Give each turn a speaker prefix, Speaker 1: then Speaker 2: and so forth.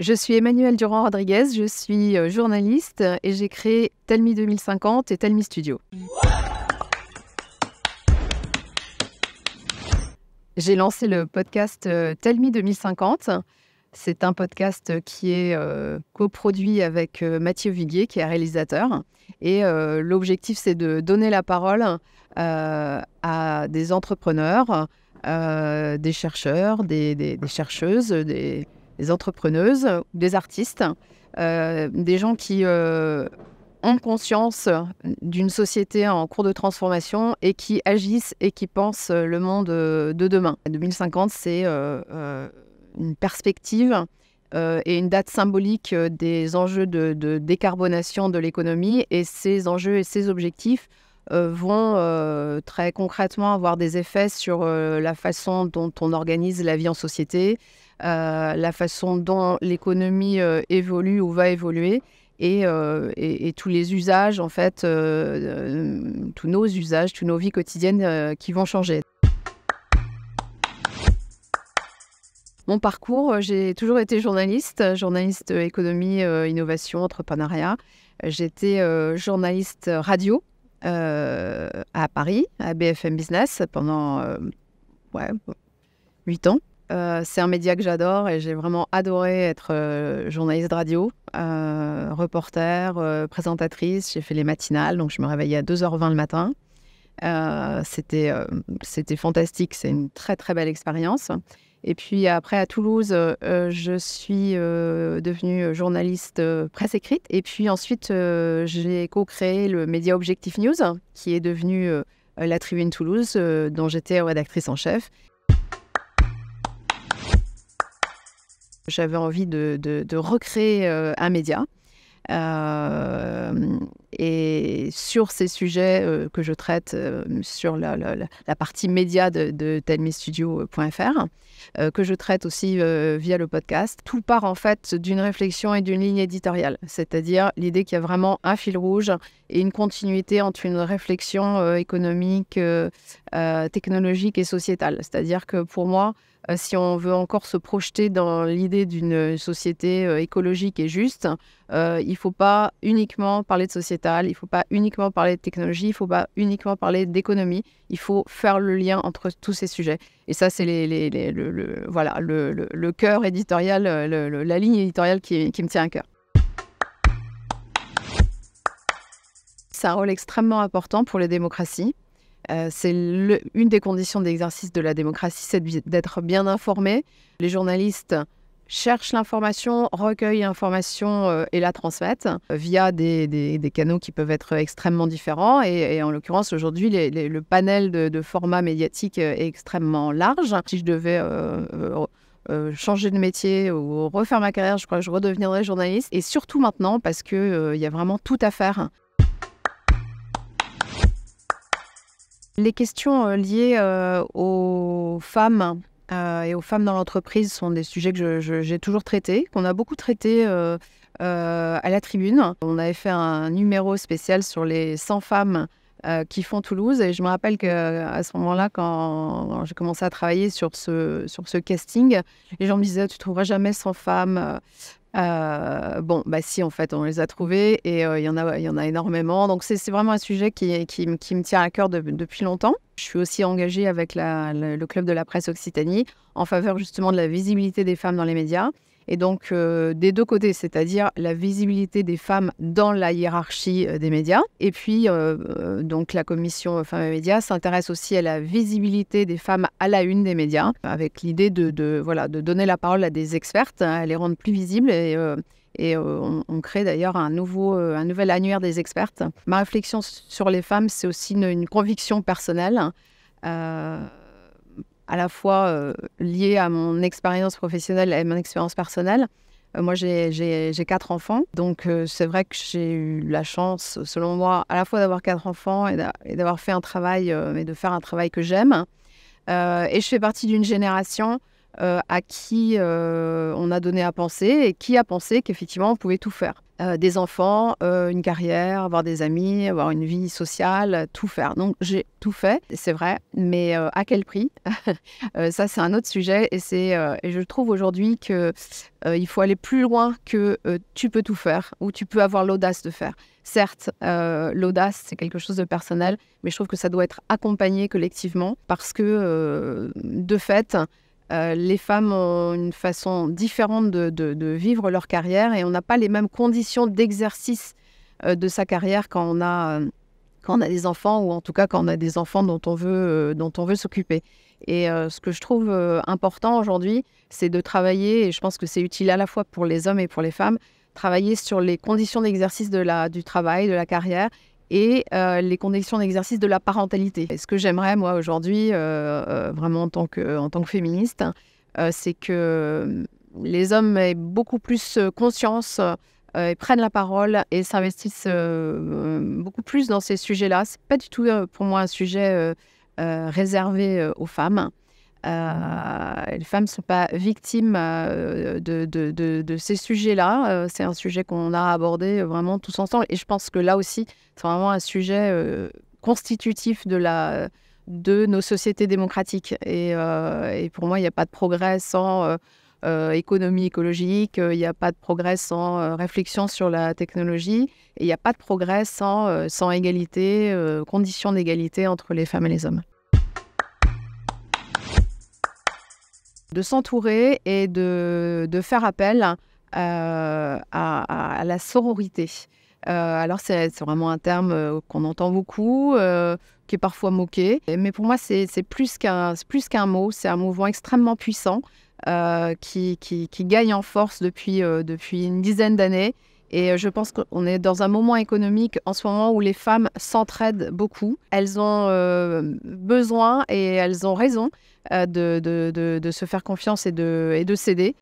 Speaker 1: Je suis Emmanuel Durand-Rodriguez, je suis euh, journaliste et j'ai créé Telmi 2050 et Telmi Studio. J'ai lancé le podcast euh, Telmi 2050. C'est un podcast qui est euh, coproduit avec Mathieu Viguier, qui est réalisateur. Et l'objectif, c'est de donner la parole à des entrepreneurs, des chercheurs, des chercheuses, des, des entrepreneuses, des artistes, euh, des gens qui euh, ont conscience d'une société en cours de transformation et qui agissent et qui pensent le monde euh, de demain. 2050, c'est une perspective et une date symbolique des enjeux de, de décarbonation de l'économie et ces enjeux et ces objectifs euh, vont euh, très concrètement avoir des effets sur euh, la façon dont on organise la vie en société, la façon dont l'économie évolue ou va évoluer. Et, tous les usages, en fait, tous nos usages, toutes nos vies quotidiennes qui vont changer. Mon parcours, j'ai toujours été journaliste, journaliste économie, innovation, entrepreneuriat. J'étais journaliste radio euh, à Paris, à BFM Business, pendant euh, huit 8 ans. Euh, c'est un média que j'adore et j'ai vraiment adoré être journaliste de radio, reporter, présentatrice. J'ai fait les matinales, donc je me réveillais à 2h20 le matin. c'était, c'était fantastique, c'est une très très belle expérience. Et puis après, à Toulouse, euh, euh, je suis euh, devenue journaliste presse écrite. Et puis ensuite, j'ai co-créé le média Objectif News, qui est devenu la Tribune Toulouse, dont j'étais rédactrice en chef. J'avais envie de recréer un média. Et sur ces sujets euh, que je traite euh, sur la, partie média de, de telmestudio.fr, euh, que je traite aussi via le podcast, tout part en fait d'une réflexion et d'une ligne éditoriale, c'est-à-dire l'idée qu'il y a vraiment un fil rouge et une continuité entre une réflexion économique, technologique et sociétale. C'est-à-dire que pour moi, euh, si on veut encore se projeter dans l'idée d'une société euh, écologique et juste, euh, il ne faut pas uniquement parler de sociétal, il ne faut pas uniquement parler de technologie, il ne faut pas uniquement parler d'économie, il faut faire le lien entre tous ces sujets. Et ça, c'est le, cœur éditorial, la ligne éditoriale qui, qui me tient à cœur. C'est un rôle extrêmement important pour les démocraties. Euh, c'est une des conditions d'exercice de la démocratie, c'est d'être bien informé. Les journalistes cherchent l'information, recueillent l'information euh, et la transmettent euh, via des, canaux qui peuvent être extrêmement différents. Et, en l'occurrence, aujourd'hui, le panel de, formats médiatiques est extrêmement large. Si je devais changer de métier ou refaire ma carrière, je crois que je redeviendrais journaliste. Et surtout maintenant, parce qu'il y a vraiment tout à faire. Les questions euh, liées euh, aux femmes euh, et aux femmes dans l'entreprise sont des sujets que j'ai toujours traités, qu'on a beaucoup traités à la tribune. On avait fait un numéro spécial sur les 100 femmes qui font Toulouse. Et je me rappelle qu'à ce moment-là, quand j'ai commencé à travailler sur ce, sur ce casting, les gens me disaient Tu trouveras jamais 100 femmes euh, bon, bah si, en fait, on les a trouvés et euh, il y, en a, y en a énormément. Donc, c'est vraiment un sujet qui, me tient à cœur depuis longtemps. Je suis aussi engagée avec le, club de la presse Occitanie en faveur justement de la visibilité des femmes dans les médias. Et donc euh, des deux côtés, c'est-à-dire la visibilité des femmes dans la hiérarchie euh, des médias. Et puis euh, donc la commission Femmes et Médias s'intéresse aussi à la visibilité des femmes à la une des médias, avec l'idée de, voilà, de donner la parole à des expertes, hein, à les rendre plus visibles et, et euh, on, crée d'ailleurs un, euh, un nouvel annuaire des expertes. Ma réflexion sur les femmes, c'est aussi une, conviction personnelle euh, à la fois liée à mon expérience professionnelle et à mon expérience personnelle. moi, j'ai quatre enfants, donc c'est vrai que j'ai eu la chance, selon moi, à la fois d'avoir quatre enfants et d'avoir fait un travail, mais de faire un travail que j'aime. et je fais partie d'une génération euh, à qui euh, on a donné à penser et qui a pensé qu'effectivement on pouvait tout faire. Euh, des enfants, une carrière, avoir des amis, avoir une vie sociale, tout faire. Donc j'ai tout fait, c'est vrai, mais à quel prix Ça c'est un autre sujet et, et je trouve aujourd'hui que il faut aller plus loin que tu peux tout faire ou tu peux avoir l'audace de faire. Certes, l'audace, c'est quelque chose de personnel, mais je trouve que ça doit être accompagné collectivement parce que, de fait, euh, les femmes ont une façon différente de, vivre leur carrière et on n'a pas les mêmes conditions d'exercice euh, de sa carrière euh, quand on, a, des enfants ou en tout cas quand on a des enfants dont on veut, s'occuper. Et ce que je trouve important aujourd'hui, c'est de travailler, et je pense que c'est utile à la fois pour les hommes et pour les femmes, travailler sur les conditions d'exercice du travail, de la carrière, et euh, les conditions d'exercice de la parentalité. ce que j'aimerais, moi, aujourd'hui, euh, euh, vraiment en tant que, en tant que féministe, c'est que les hommes aient beaucoup plus conscience et prennent la parole et s'investissent beaucoup plus dans ces sujets-là. n'est pas du tout pour moi un sujet réservé aux femmes. Euh, les femmes ne sont pas victimes euh, de, de, ces sujets-là. Euh, c'est un sujet qu'on a abordé vraiment tous ensemble. Et je pense que là aussi, c'est vraiment un sujet constitutif de, la, de nos sociétés démocratiques. Et, pour moi, il n'y a pas de progrès sans... économie écologique, il n'y a pas de progrès sans réflexion sur la technologie, et il n'y a pas de progrès sans, sans égalité, conditions d'égalité entre les femmes et les hommes. de s'entourer et de, faire appel euh, à, la sororité. Euh, alors c'est vraiment un terme euh, qu'on entend beaucoup, qui est parfois moqué, mais pour moi c'est plus qu'un mot, c'est un mouvement extrêmement puissant qui, qui, gagne en force depuis, depuis une dizaine d'années et euh, je pense qu'on est dans un moment économique en ce moment où les femmes s'entraident beaucoup. Elles ont euh, besoin et elles ont raison euh, de, se faire confiance et de, et de s'aider.